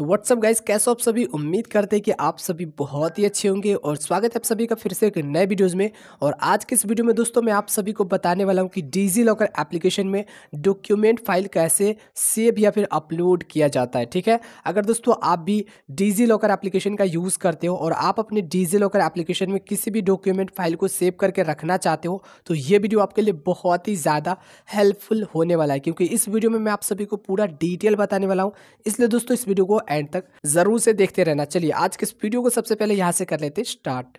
तो what's up guys कैसे आप सभी उम्मीद करते हैं कि आप सभी बहुत ही अच्छे होंगे और स्वागत है आप सभी का फिर से एक नए वीडियोज़ में और आज के इस वीडियो में दोस्तों मैं आप सभी को बताने वाला हूं कि डिजी लॉकर एप्लीकेशन में डॉक्यूमेंट फाइल कैसे सेव या फिर अपलोड किया जाता है ठीक है अगर दोस्तों आप भी डिजी लॉकर एप्लीकेशन का यूज़ करते हो और आप अपने डिजी लॉकर एप्लीकेशन में किसी भी डॉक्यूमेंट फाइल को सेव करके रखना चाहते हो तो ये वीडियो आपके लिए बहुत ही ज़्यादा हेल्पफुल होने वाला है क्योंकि इस वीडियो में मैं आप सभी को पूरा डिटेल बताने वाला हूँ इसलिए दोस्तों इस वीडियो को एंड तक ज़रूर से देखते रहना चलिए आज के इस वीडियो को सबसे पहले यहाँ से कर लेते स्टार्ट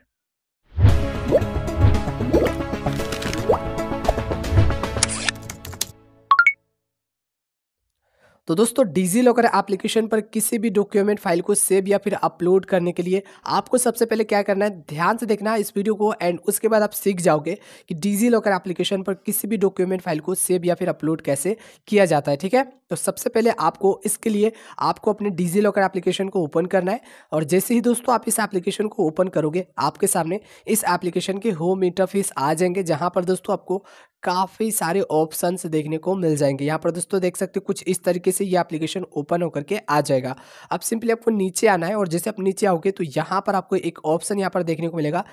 तो दोस्तों डिजी लॉकर एप्लीकेशन पर किसी भी डॉक्यूमेंट फाइल को सेव या फिर अपलोड करने के लिए आपको सबसे पहले क्या करना है ध्यान से देखना इस वीडियो को एंड उसके बाद आप सीख जाओगे कि डिजी लॉकर एप्लीकेशन पर किसी भी डॉक्यूमेंट फाइल को सेव या फिर अपलोड कैसे किया जाता है ठीक है तो सबसे पहले आपको इसके लिए आपको अपने डिजी लॉकर एप्लीकेशन को ओपन करना है और जैसे ही दोस्तों आप इस एप्लीकेशन को ओपन करोगे आपके सामने इस एप्लीकेशन के होम इंटरफेस आ जाएंगे जहाँ पर दोस्तों आपको काफ़ी सारे ऑप्शंस देखने को मिल जाएंगे यहाँ पर दोस्तों देख सकते हो कुछ इस तरीके से ये एप्लीकेशन ओपन होकर के आ जाएगा अब सिंपली आपको नीचे आना है और जैसे आप नीचे आओगे तो यहाँ पर आपको एक ऑप्शन यहाँ पर देखने को मिलेगा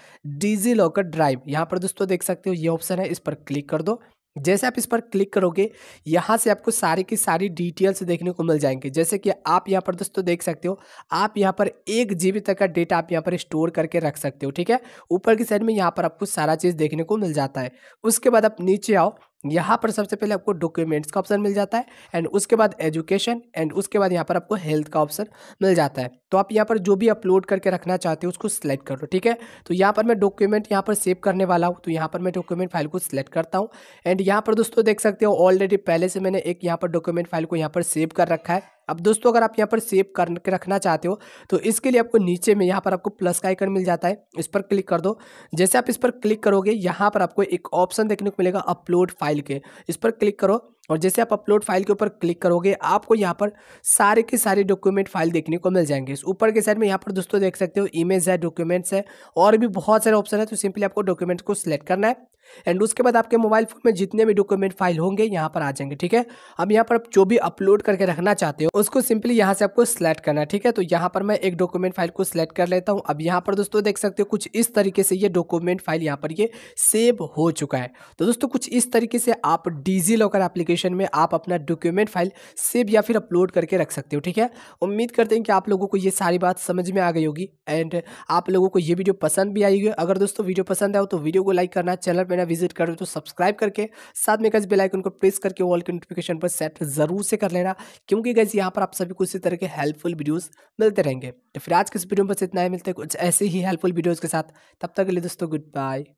डिजी लॉकर ड्राइव यहाँ पर दोस्तों देख सकते हो ये ऑप्शन है इस पर क्लिक कर दो जैसे आप इस पर क्लिक करोगे यहाँ से आपको सारी की सारी डिटेल्स देखने को मिल जाएंगे जैसे कि आप यहाँ पर दोस्तों देख सकते हो आप यहाँ पर एक जी तक का डेटा आप यहाँ पर स्टोर करके रख सकते हो ठीक है ऊपर की साइड में यहाँ पर आपको सारा चीज़ देखने को मिल जाता है उसके बाद आप नीचे आओ यहाँ पर सबसे पहले आपको डॉक्यूमेंट्स का ऑप्शन मिल जाता है एंड उसके बाद एजुकेशन एंड उसके बाद यहाँ पर आपको हेल्थ का ऑप्शन मिल जाता है तो आप यहाँ पर जो भी अपलोड करके रखना चाहते हो उसको सिलेक्ट कर लो ठीक है तो यहाँ पर मैं डॉक्यूमेंट यहाँ पर सेव करने वाला हूँ तो यहाँ पर मैं डॉक्यूमेंट फाइल को सिलेक्ट करता हूँ एंड यहाँ पर दोस्तों देख सकते हो ऑलरेडी पहले से मैंने एक यहाँ पर डॉक्यूमेंट फाइल को यहाँ पर सेव कर रखा है अब दोस्तों अगर आप यहाँ पर सेव करके रखना चाहते हो तो इसके लिए आपको नीचे में यहाँ पर आपको प्लस का आइकन मिल जाता है इस पर क्लिक कर दो जैसे आप इस पर क्लिक करोगे यहाँ पर आपको एक ऑप्शन देखने को मिलेगा अपलोड फाइल के इस पर क्लिक करो और जैसे आप अपलोड फाइल के ऊपर क्लिक करोगे आपको यहाँ पर सारे के सारे डॉक्यूमेंट फाइल देखने को मिल जाएंगे इस ऊपर के साइड में यहाँ पर दोस्तों देख सकते हो इमेज है डॉक्यूमेंट्स है और भी बहुत सारे ऑप्शन है तो सिंपली आपको डॉक्यूमेंट्स को सिलेक्ट करना है एंड उसके बाद आपके मोबाइल फोन में जितने भी डॉक्यूमेंट फाइल होंगे यहाँ पर आ जाएंगे ठीक है अब यहाँ पर आप जो भी अपलोड करके रखना चाहते हो उसको सिंपली यहाँ से आपको सिलेक्ट करना है ठीक है तो यहाँ पर मैं एक डॉक्यूमेंट फाइल को सिलेक्ट कर लेता हूँ अब यहाँ पर दोस्तों देख सकते हो कुछ इस तरीके से ये डॉक्यूमेंट फाइल यहाँ पर ये सेव हो चुका है तो दोस्तों कुछ इस तरीके से आप डिजी लॉकर एप्लीकेशन लोकेशन में आप अपना डॉक्यूमेंट फाइल सेव या फिर अपलोड करके रख सकते हो ठीक है उम्मीद करते हैं कि आप लोगों को ये सारी बात समझ में आ गई होगी एंड आप लोगों को ये वीडियो पसंद भी आई होगी अगर दोस्तों वीडियो पसंद आए तो वीडियो को लाइक करना चैनल पर ना विजिट करो तो सब्सक्राइब करके साथ में गज बेलाइकन को प्रेस करके ऑल के नोटिफिकेशन पर सेट जरूर से कर लेना क्योंकि गज यहाँ पर आप सभी को इसी तरह के हेल्पफुल वीडियोज़ मिलते रहेंगे तो फिर आज के इस वीडियो में बस इतना ही मिलते हैं कुछ ऐसे ही हेल्पफुल वीडियोज़ के साथ तब तक के लिए दोस्तों गुड बाय